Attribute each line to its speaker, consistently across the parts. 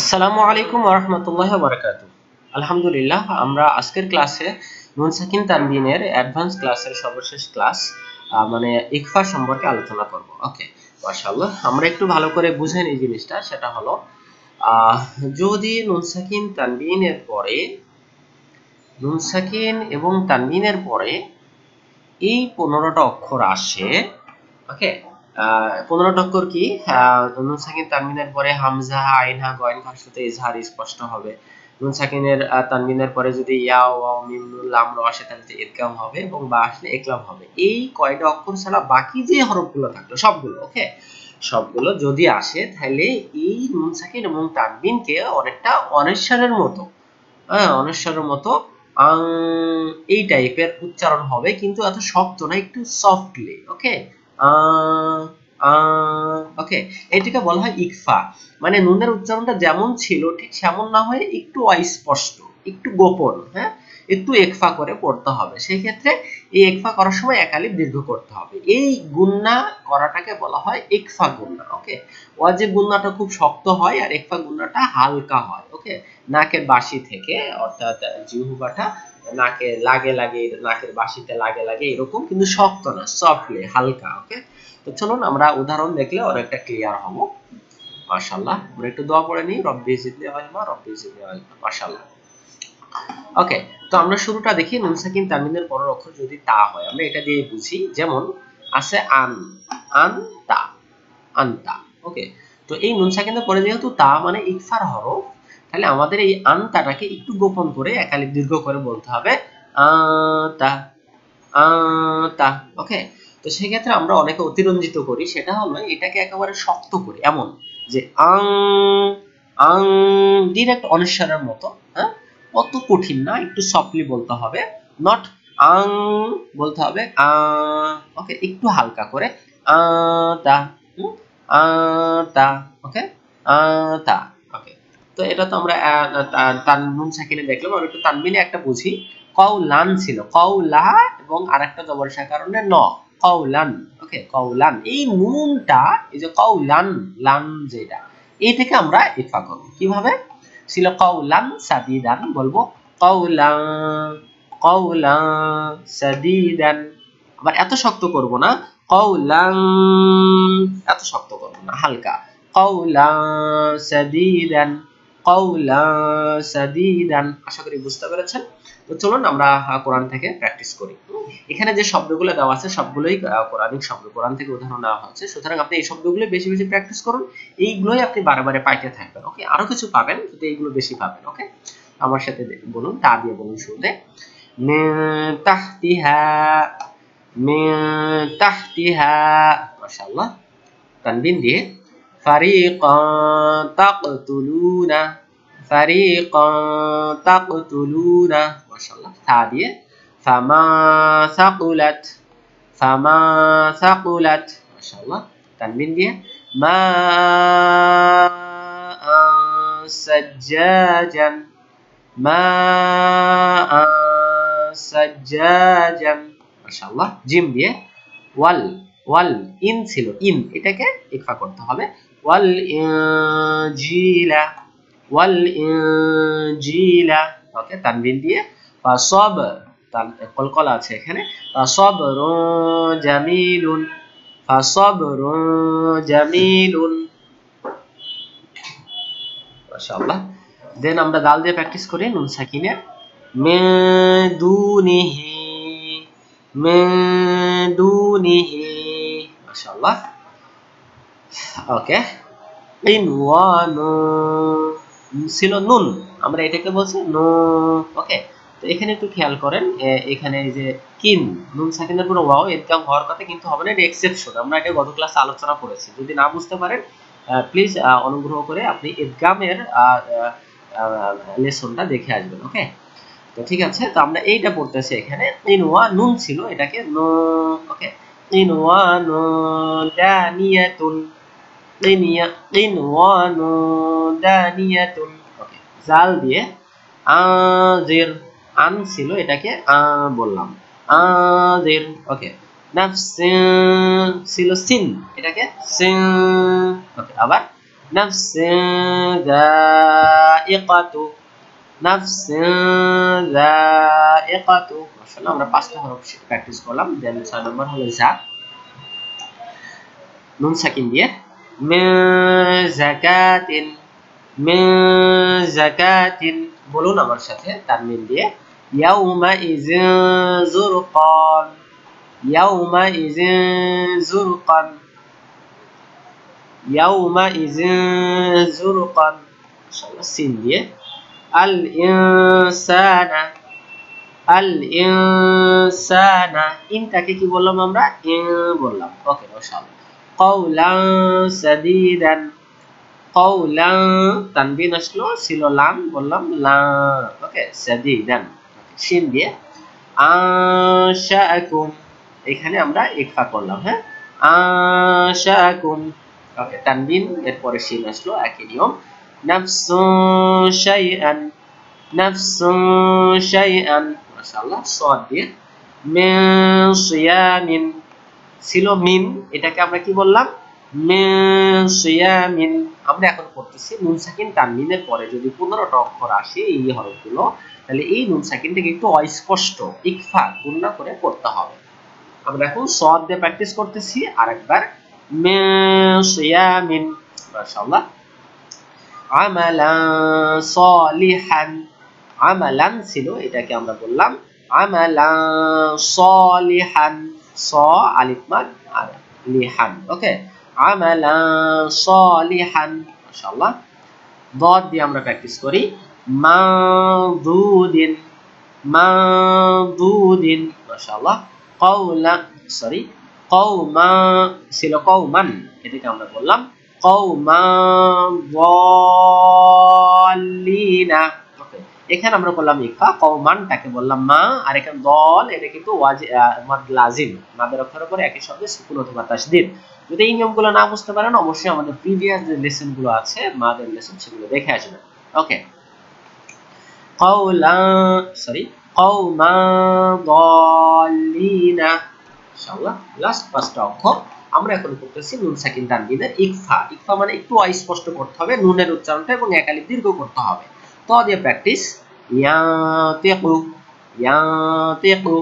Speaker 1: আসসালামু আলাইকুম ওরহমতুল্লাহ বরকাত আলহামদুলিল্লাহ আমরা আজকের ক্লাসে নুন সাকিন তানবিনের অ্যাডভান্স ক্লাসের সর্বশেষ ক্লাস মানে ইকফা সম্পর্কে আলোচনা করব ওকে মাশাআল্লাহ আমরা একটু ভালো করে বুঝে নিই জিনিসটা সেটা হলো যদি নুন সাকিন তানবিনের পরে নুন সাকিন এবং তানবিনের পরে এই পনেরোটা অক্ষর আসে ওকে পনেরো নম্বর কি নুন সাকিন তানবিনের পরে হামজা আইন হা গয়েন খাসতে ইজহার স্পষ্ট হবে নুন সাকিনের তানবিনের পরে যদি ইয়া ওয়া মিম নুন লাম র আসে তাহলে ইদগাম হবে এবং বা আসলে একলাম হবে এই কয়টা অক্ষর ছাড়া বাকি যে হরফগুলো থাকলো সবগুলো ওকে সবগুলো যদি আসে তাহলে এই নুন সাকিন এবং তানবিনকে অনেকটা অনেশ্বরের মতো হ্যাঁ অনেশ্বরের মতো এই টাইপের উচ্চারণ হবে কিন্তু এত শক্ত না একটু সফটলি ওকে আহ ওকে এটাকে বলা হয় ইকফা মানে নুনের উচ্চারণটা যেমন ছিল ঠিক সেমন না হয়ে একটু অস্পষ্ট একটু গোপন হ্যাঁ একটু একফা করে পড়তে হবে সেই ক্ষেত্রে এই একফা করার সময় একালিপ দীর্ঘ করতে হবে এই গুন্না করাটাকে বলা হয় একফা গুন্না ওকে ওয়াজে গুন্নাটা খুব শক্ত হয় আর একফা গুন্নাটা হালকা হয় ওকে নাকের বাসি থেকে অর্থাৎ জিহুবাটা নাকে লাগে লাগে নাকের বাসিতে লাগে লাগে এরকম কিন্তু শক্ত না সফটলি হালকা ওকে তো চলুন আমরা উদাহরণ দেখলে অনেকটা ক্লিয়ার হবো মাশাআল্লাহ আমরা একটু দোয়া পড়ে নিই রব্বি জিদনি ইলমা রব্বি জিদনি ইলমা মাশাআল্লাহ ওকে তো আমরা শুরুটা দেখি নুন সাকিন তানবিনের পরের অক্ষর যদি তা হয় আমরা এটা দিয়ে বুঝি যেমন আছে আন আনতা আনতা ওকে তো এই নুন সাকিনের পরে যেহেতু তা মানে ইকফার হরফ তাহলে আমাদের এই আনতাটাকে একটু গোপন করে একালি দীর্ঘ করে বলতে হবে আতা আতা ওকে তো সেক্ষেত্রে আমরা অনেকে অতিরঞ্জিত করি সেটা হলো এটাকে একেবারে শক্ত করি এমন যে আং আং ডিরেক্ট অনিশ্বরের মতো হ্যাঁ অত কঠিন না একটু সফটলি বলতে হবে নট আং বলতে হবে আ ওকে একটু হালকা করে আ তা তো এটা তো আমরা তাননুন সাকিনে দেখলাম আমি একটু তানবিনে একটা বুঝি কৌলান ছিল কৌলা এবং আরেকটা জবর শাহ কারণে ন কৌলান ওকে কৌলান এই নুনটা এই যে কৌলান লান যেটা এই থেকে আমরা ইফা করব কিভাবে ছিল কৌলাং সাদিদান বলবো কৌলাং কৌলাং সাদিদান আবার এত শক্ত করব না কৌলাং এত শক্ত করব না হালকা কৌলাং সাদিদান বুঝতে পেরেছেন তো চলুন আমরা কোরআন থেকে প্র্যাকটিস করি এখানে যে শব্দগুলো দেওয়া আছে সবগুলোই কোরআনিক শব্দ কোরআন থেকে উদাহরণ দেওয়া হচ্ছে সুতরাং আপনি এই শব্দগুলো বেশি বেশি প্র্যাকটিস করুন এইগুলোই আপনি বারে বারে পাইতে থাকবেন ওকে আরো কিছু পাবেন যদি এইগুলো বেশি পাবেন ওকে আমার সাথে বলুন তা দিয়ে বলুন শুনতে মিন তাহতিহা মিন তাহতিহা মাশাআল্লাহ তানবিন দিয়ে فريقا تقتلون فريقا تقتلون ما شاء الله تعبير فما ثقلت فما ثقلت ما شاء الله تنبين دي ما سجاجا ماء سجاجا ما شاء الله جيم دي وال وال ان سيلو ان এটাকে ইকফা করতে হবে ওয়াল-ইনজিলা ওয়াল-ইনজিলা ওকে তানবিন দিয়ে ফাসাব তার কলকলা আছে এখানে ফাসাবরুন জামিলুন ফাসাবরুন জামিলুন মাশাআল্লাহ দেন আমরা দাল দিয়ে প্র্যাকটিস করি নুন সাকিনের মিন দুনিহি মিন দুনিহি মাশাআল্লাহ ওকে ইনওয়ানু uh, ছিল নুন আমরা এটাকে বলছি নু ওকে তো এখানে একটু খেয়াল করেন এখানে যে কিন নুন সাকিনের পুরো ওয়াও ইনকাম হওয়ার কথা কিন্তু হবে না এটা এক্সেপশন আমরা এটা গত ক্লাসে আলোচনা করেছি যদি না বুঝতে পারেন প্লিজ অনুগ্রহ করে আপনি ইদগামের লেসনটা দেখে আসবেন ওকে তো ঠিক আছে তো আমরা এইটা পড়তেছি এখানে ইন ওয়া নুন ছিল এটাকে নু ওকে ইন ওয়া নু দানিয়াতুন কিনওয়ানুন দানিয়াতুন ওকে জাল দিয়ে আজের আন ছিল এটাকে আ বললাম আজের ওকে নাফসিন ছিল সিন এটাকে সিন ওকে আবার নাফসিন যায়িকাতু নাফসিন যায়িকাতু আসলে আমরা পাঁচটা হরফ প্র্যাকটিস করলাম দেন ছয় নম্বর হলো যা নুন সাকিন দিয়ে من زكاة من زكاة بلونا مرشاته تعمل دي يوم إذن زرقان يوم إذن زرقا يوم إذن الله السين دي الإنسان الإنسان إنتا كي كي بولم أمرا إن بولم أوكي ما شاء الله qawlan sadidan qawlan tanwin আসলো ছিল লাম বললাম লা ওকে সাদিদান শিন দিয়ে আশাকুম এখানে আমরা ইকফা করলাম হ্যাঁ আশাকুম ওকে তানবিন এর পরে শিন আসলো একই নিয়ম নাফসু শাইআন নাফসু শাইআন মাশাআল্লাহ সাদ মিন সিয়ামিন ছিল মিন এটাকে আমরা কি বললাম মিন আমরা এখন করতেছি নুন সাকিন তানমিনের পরে যদি পনেরোটা অক্ষর আসে এই হরফগুলো তাহলে এই নুন সাকিনটাকে একটু অস্পষ্ট ইকফা গুণনা করে করতে হবে আমরা এখন সদ দিয়ে প্র্যাকটিস করতেছি আরেকবার মিন মাশাআল্লাহ আমালান সলিহান আমালান ছিল এটাকে আমরা বললাম আমালান সলিহান so alif mad lihan oke okay. amalan lihan masyaallah dhad di amra practice kori maududin madudin masyaallah qaula sorry qauma sila qauman ketika amra bolam qauma dhallina এখানে আমরা বললাম ইফা কওমানটাকে বললাম মা আর এখানে দল এটা কিন্তু লাজিম মাদের অক্ষর উপরে একই সঙ্গে সুকুন অথবা তাসদিন যদি এই নিয়মগুলো না বুঝতে পারেন অবশ্যই আমাদের প্রিভিয়াস যে লেসনগুলো আছে মাদের লেসন সেগুলো দেখে আসবেন ওকে কওলা সরি কওমা দলিনা লাস্ট পাঁচটা অক্ষর আমরা এখন করতেছি নুন সাকিন ইকফা ইকফা মানে একটু অস্পষ্ট করতে হবে নুনের উচ্চারণটা এবং একালি দীর্ঘ করতে হবে for their practice yantiqu yantiqu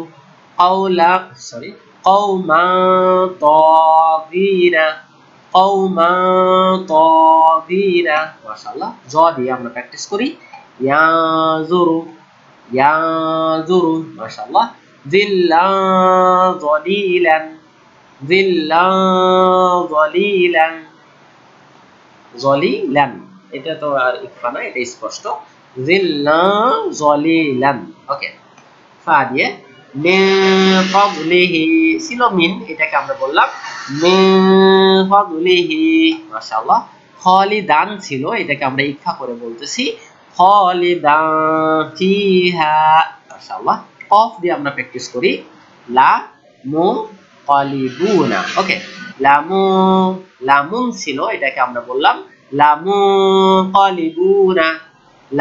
Speaker 1: qawla sorry qawman tawina qawman tawina মাশাআল্লাহ জ দিয়ে আমরা প্র্যাকটিস করি ইয়াজুরু ইয়াজুরু মাশাআল্লাহ জিল্লান জলিলান জিল্লান জলিলান জলিলান এটা তো আর ইকফা না এটা স্পষ্ট zillan ওকে দিয়ে ছিল মিন এটাকে আমরা বললাম ছিল এটাকে আমরা করে বলতেছি কফ দিয়ে আমরা প্র্যাকটিস করি লা মু ওকে লামু লামুন ছিল এটাকে আমরা বললাম লামু কলিবুনা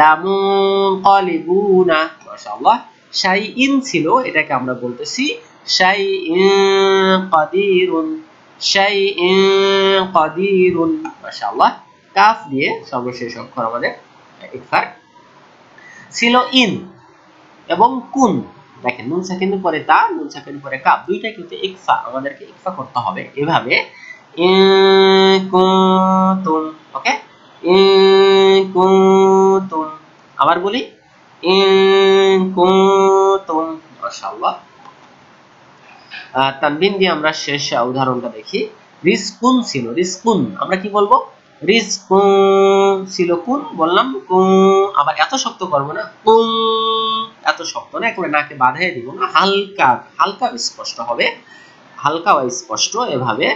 Speaker 1: লামুন কলিবুনা মাশাআল্লাহ শাইইন ছিল এটাকে আমরা বলতেছি শাইইন কাদিরুন শাইইন কাদিরুন মাশাআল্লাহ কাফ দিয়ে সর্বশেষ অক্ষর আমাদের ইকফার ছিল ইন এবং কুন দেখেন নুন সাকিনের পরে তা নুন সাকিনের পরে কাপ দুইটা কিন্তু ইকফা আমাদেরকে ইকফা করতে হবে এভাবে ইন কুনতুম ওকে কুতুম আবার বলি কুতুম মাশাআল্লাহ তানবিন দিয়ে আমরা শেষ উদাহরণটা দেখি রিসকুন ছিল রিসকুন আমরা কি বলবো রিসকুন ছিল কুন বললাম আবার এত শক্ত করব না কুন এত শক্ত না একবারে নাকে বাধাই দিব না হালকা হালকা স্পষ্ট হবে হালকা স্পষ্ট এভাবে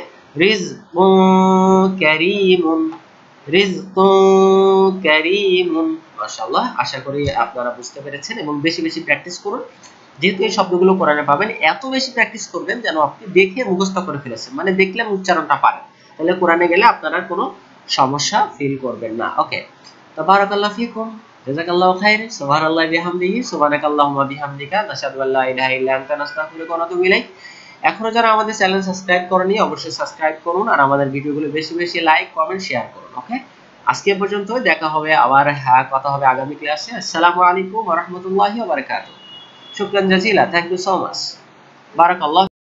Speaker 1: রিজকুন কারীমুন আশা করি আপনারা বুঝতে পেরেছেন এবং বেশি বেশি প্র্যাকটিস করুন যেহেতু এই শব্দগুলো কোরআনে পাবেন এত বেশি প্র্যাকটিস করবেন যেন আপনি দেখে মুখস্থ করে ফেলেছেন মানে দেখলে উচ্চারণটা পারেন তাহলে কোরআনে গেলে আপনারা কোনো সমস্যা ফিল করবেন না ওকে তাবারাকাল্লাহ ফিকুম জাযাকাল্লাহু খাইর সুবহানাল্লাহি বিহামদিহি সুবহানাকাল্লাহুম্মা বিহামদিকা নাশহাদু আল্লা ইলাহা ইল্লা আনতা নাস্তাগফিরুকা ওয়া ইলাইক এখনো যারা আমাদের চ্যানেল সাবস্ক্রাইব করেনি অবশ্যই সাবস্ক্রাইব করুন আর আমাদের ভিডিওগুলো বেশি বেশি লাইক কমেন্ট শেয়ার করুন ওকে আজকে পর্যন্ত দেখা হবে আবার হ্যাঁ, কথা হবে আগামী ক্লাসে আসসালামু আলাইকুম ওয়া রাহমাতুল্লাহি ওয়া বারাকাতুহু শুকরান জাজিলা থ্যাংক ইউ সো মাচ বারাকাল্লাহ